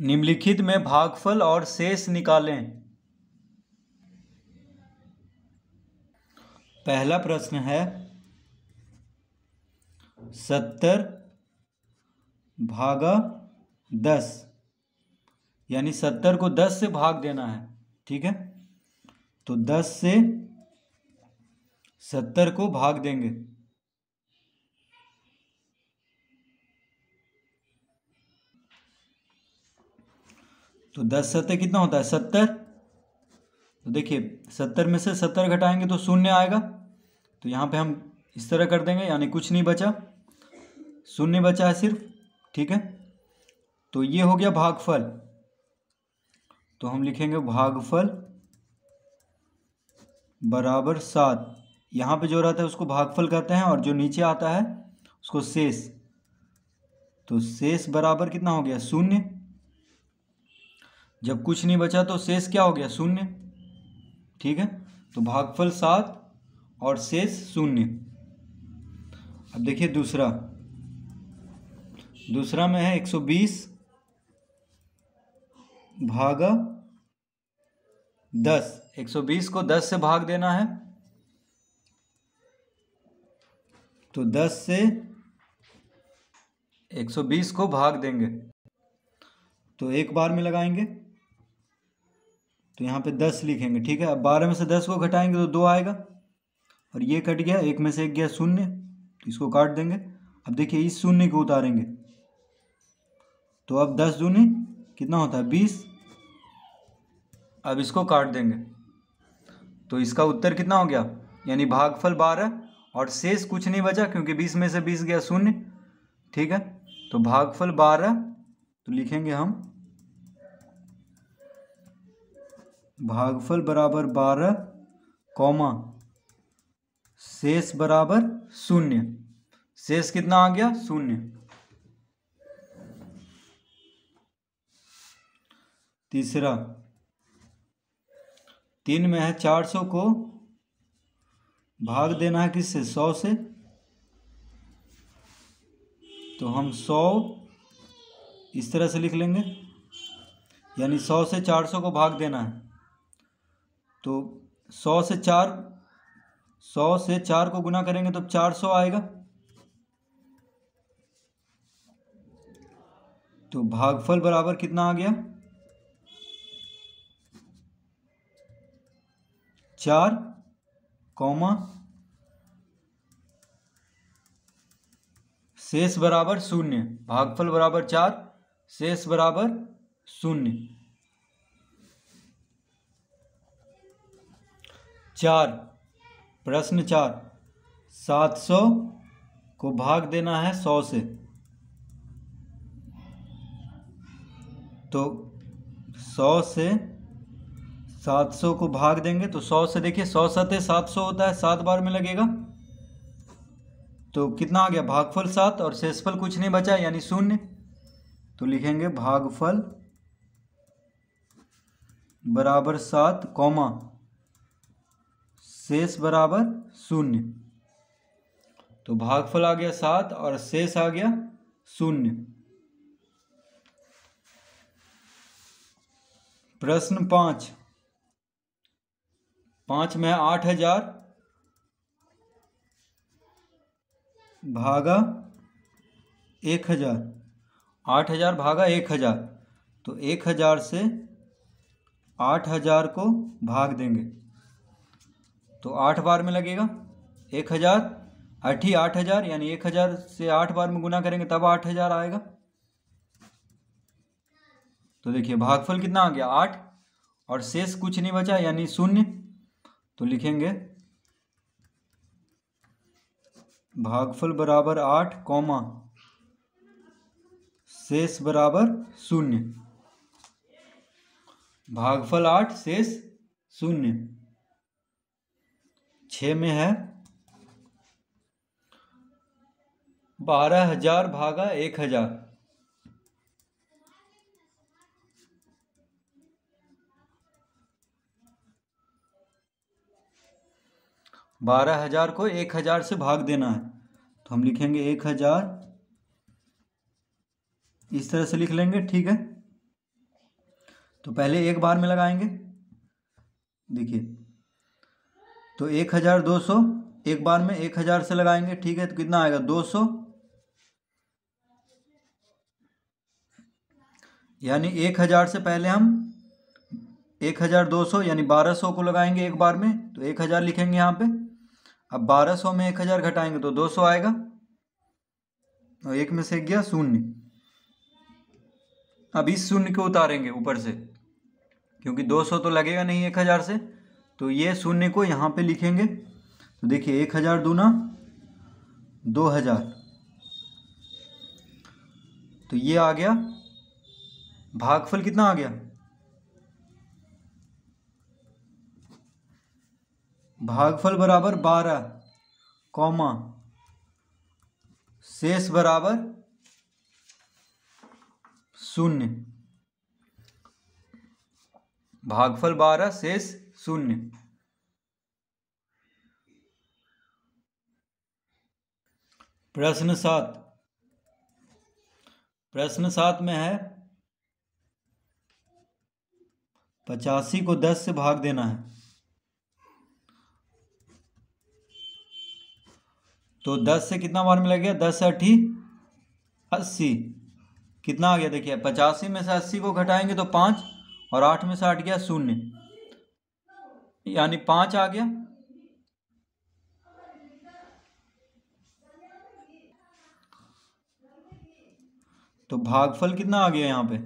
निम्नलिखित में भागफल और शेष निकालें पहला प्रश्न है सत्तर भागा दस यानी सत्तर को दस से भाग देना है ठीक है तो दस से सत्तर को भाग देंगे तो दस सत्तर कितना होता है सत्तर तो देखिए सत्तर में से सत्तर घटाएंगे तो शून्य आएगा तो यहाँ पे हम इस तरह कर देंगे यानी कुछ नहीं बचा शून्य बचा है सिर्फ ठीक है तो ये हो गया भागफल तो हम लिखेंगे भागफल बराबर सात यहाँ पे जो रहता है उसको भागफल कहते हैं और जो नीचे आता है उसको शेष तो शेष बराबर कितना हो गया शून्य जब कुछ नहीं बचा तो शेष क्या हो गया शून्य ठीक है तो भागफल सात और शेष शून्य अब देखिए दूसरा दूसरा में है एक सौ बीस भागा दस एक सौ बीस को दस से भाग देना है तो दस से एक सौ बीस को भाग देंगे तो एक बार में लगाएंगे तो यहाँ पे दस लिखेंगे ठीक है अब बारह में से दस को घटाएंगे तो दो आएगा और ये कट गया एक में से एक गया शून्य तो इसको काट देंगे अब देखिए इस शून्य को उतारेंगे तो अब दस दूनी कितना होता है बीस अब इसको काट देंगे तो इसका उत्तर कितना हो गया यानी भागफल बारह और शेष कुछ नहीं बचा क्योंकि बीस में से बीस गया शून्य ठीक है तो भागफल बारह तो लिखेंगे हम भागफल बराबर बारह कौमा शेष बराबर शून्य शेष कितना आ गया शून्य तीसरा तीन में है चार सौ को भाग देना है किससे सौ से तो हम सौ इस तरह से लिख लेंगे यानी सौ से चार सौ को भाग देना है तो सौ से चार सौ से चार को गुना करेंगे तो चार सौ आएगा तो भागफल बराबर कितना आ गया चार कौमा शेष बराबर शून्य भागफल बराबर चार शेष बराबर शून्य चार प्रश्न चार सात सौ को भाग देना है सौ से तो सौ से सात सौ को भाग देंगे तो सौ से देखिए सौ सतह सात सौ होता है सात बार में लगेगा तो कितना आ गया भागफल सात और शेषफल कुछ नहीं बचा यानी शून्य तो लिखेंगे भागफल बराबर सात कौमा शेष बराबर शून्य तो भागफल आ गया सात और शेष आ गया शून्य प्रश्न पांच पांच में आठ हजार भागा एक हजार आठ हजार भागा एक हजार तो एक हजार से आठ हजार को भाग देंगे तो आठ बार में लगेगा एक हज़ार अठी आठ हज़ार यानी एक हज़ार से आठ बार में गुना करेंगे तब आठ हज़ार आएगा तो देखिए भागफल कितना आ गया आठ और शेष कुछ नहीं बचा यानी शून्य तो लिखेंगे भागफल बराबर आठ कौमा शेष बराबर शून्य भागफल आठ शेष शून्य छ में है बारह हजार भागा एक हजार बारह हजार को एक हजार से भाग देना है तो हम लिखेंगे एक हजार इस तरह से लिख लेंगे ठीक है तो पहले एक बार में लगाएंगे देखिए तो एक हज़ार दो सौ एक बार में एक हज़ार से लगाएंगे ठीक है तो कितना आएगा दो सौ यानी एक हज़ार से पहले हम एक हज़ार दो सौ यानी बारह सौ को लगाएंगे एक बार में तो एक हज़ार लिखेंगे यहाँ पे अब बारह सौ में एक हज़ार घटाएंगे तो दो सौ आएगा और तो एक में से गया शून्य अब इस शून्य को उतारेंगे ऊपर से क्योंकि दो सौ तो लगेगा नहीं एक हज़ार से तो ये शून्य को यहाँ पे लिखेंगे तो देखिए एक हज़ार दूना दो हज़ार तो ये आ गया भागफल कितना आ गया भागफल बराबर बारह कौमा शेष बराबर शून्य भागफल बारह शेष शून्य प्रश्न सात प्रश्न सात में है पचासी को दस से भाग देना है तो दस से कितना बार मिला गया दस अठी अस्सी कितना आ गया देखिए पचासी में से अस्सी को घटाएंगे तो पांच और आठ में से आठ गया शून्य यानी पांच आ गया तो भागफल कितना आ गया यहां पे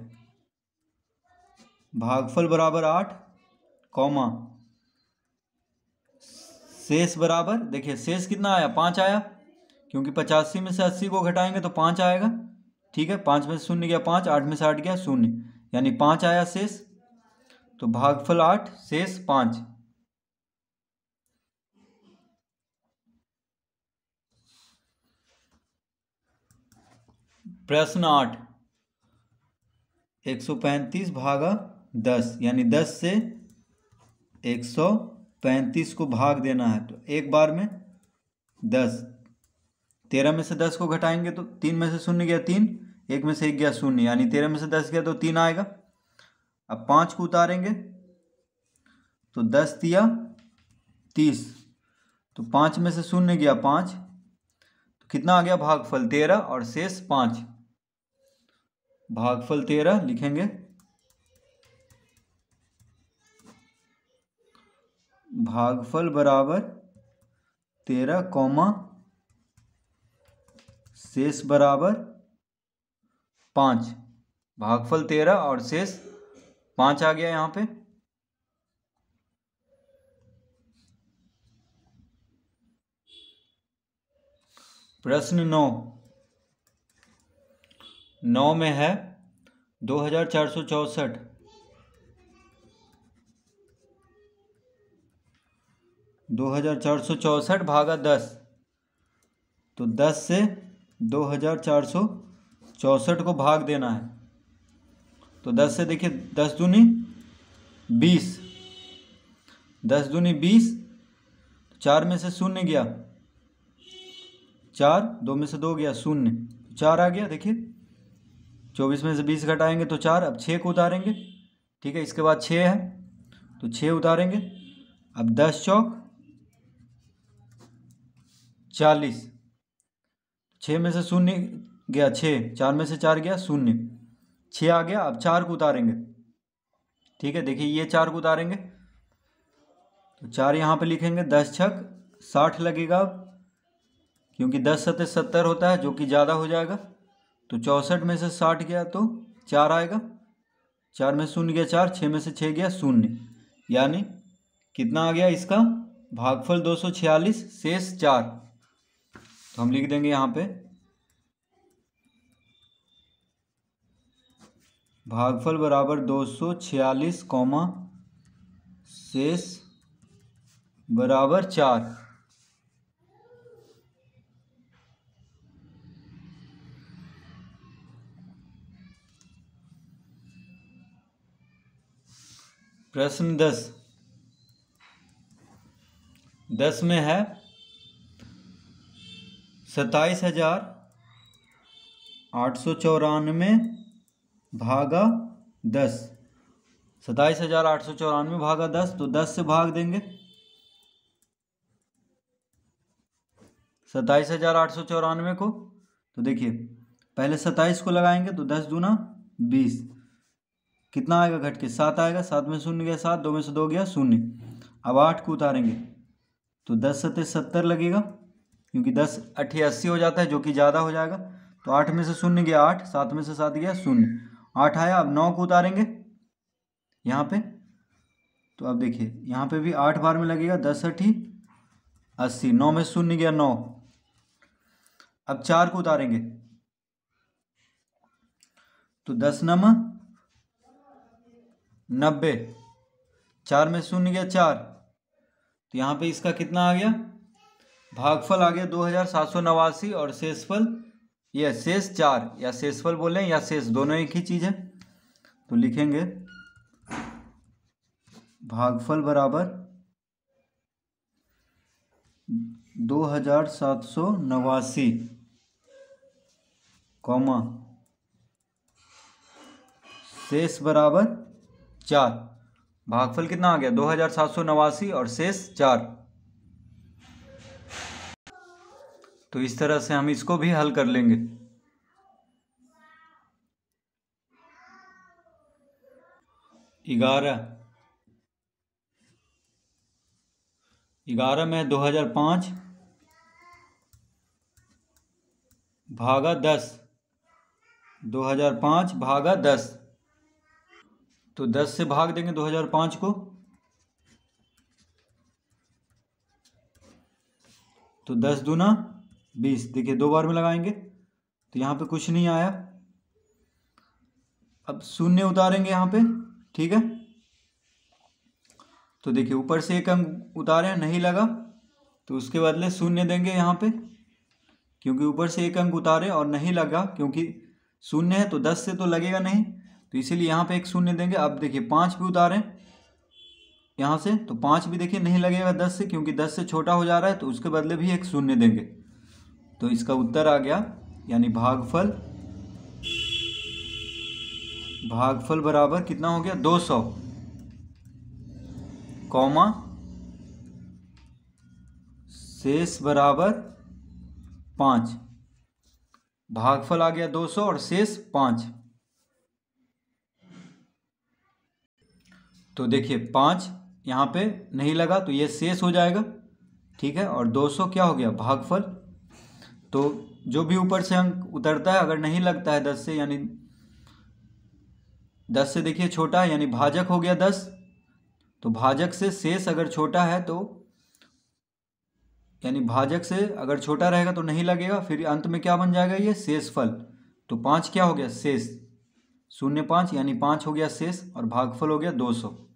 भागफल बराबर आठ कौमा शेष बराबर देखिए शेष कितना आया पांच आया क्योंकि पचासी में से अस्सी को घटाएंगे तो पांच आएगा ठीक है पांच में से शून्य गया पांच आठ में से आठ गया शून्य यानी पांच आया शेष तो भागफल आठ शेष पांच प्रश्न आठ एक सौ पैंतीस भागा दस यानी दस से एक सौ पैंतीस को भाग देना है तो एक बार में दस तेरह में से दस को घटाएंगे तो तीन में से शून्य गया तीन एक में से एक गया शून्य यानी तेरह में से दस गया तो तीन आएगा अब पाँच को उतारेंगे तो दस दिया तीस तो पाँच में से शून्य गया पाँच तो कितना आ गया भागफल तेरह और शेष पाँच भागफल तेरह लिखेंगे भागफल बराबर तेरह कौमा शेष बराबर पाँच भागफल तेरह और शेष पाँच आ गया यहाँ पे प्रश्न नौ नौ में है दो हजार चार सौ चौसठ दो हजार चार सौ चौसठ भागा दस तो दस से दो हजार चार सौ चौसठ को भाग देना है तो दस से देखिए दस दूनी बीस दस दूनी बीस चार में से शून्य गया चार दो में से दो गया शून्य चार आ गया देखिए चौबीस में से बीस घटाएंगे तो चार अब छः को उतारेंगे ठीक है इसके बाद छः है तो छः उतारेंगे अब दस चौक चालीस छः में से शून्य गया छः चार में से चार गया शून्य छः आ गया अब चार को उतारेंगे ठीक है देखिए ये चार को उतारेंगे तो चार यहाँ पे लिखेंगे दस छक साठ लगेगा अब क्योंकि दस सत्य सत्तर होता है जो कि ज़्यादा हो जाएगा तो चौंसठ में से साठ गया तो चार आएगा चार में शून्य गया चार छः में से छः गया शून्य यानी कितना आ गया इसका भागफल दो सौ छियालीस शेष चार तो हम लिख देंगे यहाँ पे भागफल बराबर दो सौ छियालीस कौमा शेष बराबर चार प्रश्न दस दस में है सताईस हजार आठ सौ चौरानवे भागा दस सताईस हजार आठ सौ चौरानवे भागा दस तो दस से भाग देंगे सताईस हजार आठ सौ चौरानवे को तो देखिए पहले सताईस को लगाएंगे तो दस दूना बीस कितना आएगा घट के सात आएगा सात में शून्य गया सात दो में से दो गया शून्य अब आठ को उतारेंगे तो दस सत्य सत्तर लगेगा क्योंकि दस अस्सी हो जाता है जो कि ज़्यादा हो जाएगा तो आठ में से शून्य गया आठ सात में से सात गया शून्य आठ आया अब नौ को उतारेंगे यहाँ पे तो अब देखिए यहाँ पे भी आठ बार में लगेगा दस अठी अस्सी नौ में शून्य गया नौ अब चार को उतारेंगे तो दस नम नब्बे चार में शून्य गया चार तो यहाँ पे इसका कितना आ गया भागफल आ गया दो हज़ार सात सौ नवासी और शेषफल यह शेष चार या शेषफल बोलें या शेष दोनों एक ही चीज़ है तो लिखेंगे भागफल बराबर दो हजार सात सौ नवासी कॉमा शेष बराबर चार भागफल कितना आ गया दो हजार सात सौ नवासी और शेष चार तो इस तरह से हम इसको भी हल कर लेंगे ग्यारह ग्यारह में दो हजार पांच भागा दस दो हजार पांच भागा दस तो दस से भाग देंगे दो हजार पाँच को तो दस दूना बीस देखिए दो बार में लगाएंगे तो यहाँ पे कुछ नहीं आया अब शून्य उतारेंगे यहाँ पे ठीक है तो देखिए ऊपर से एक अंक उतारे नहीं लगा तो उसके बदले शून्य देंगे यहां पे क्योंकि ऊपर से एक अंक उतारे और नहीं लगा क्योंकि शून्य है तो दस से तो लगेगा नहीं तो इसीलिए यहाँ पे एक शून्य देंगे अब देखिए पाँच भी उतारें यहाँ से तो पाँच भी देखिए नहीं लगेगा दस से क्योंकि दस से छोटा हो जा रहा है तो उसके बदले भी एक शून्य देंगे तो इसका उत्तर आ गया यानी भागफल भागफल बराबर कितना हो गया दो सौ कौमा शेष बराबर पाँच भागफल आ गया दो सौ और शेष पाँच तो देखिए पाँच यहाँ पे नहीं लगा तो ये शेष हो जाएगा ठीक है और 200 क्या हो गया भागफल तो जो भी ऊपर से अंक उतरता है अगर नहीं लगता है दस से यानी दस से देखिए छोटा है यानी भाजक हो गया दस तो भाजक से शेष अगर छोटा है तो यानी भाजक से अगर छोटा रहेगा तो नहीं लगेगा फिर अंत में क्या बन जाएगा ये शेष फल तो पाँच क्या हो गया शेष शून्य पाँच यानी पाँच हो गया शेष और भागफल हो गया दो सौ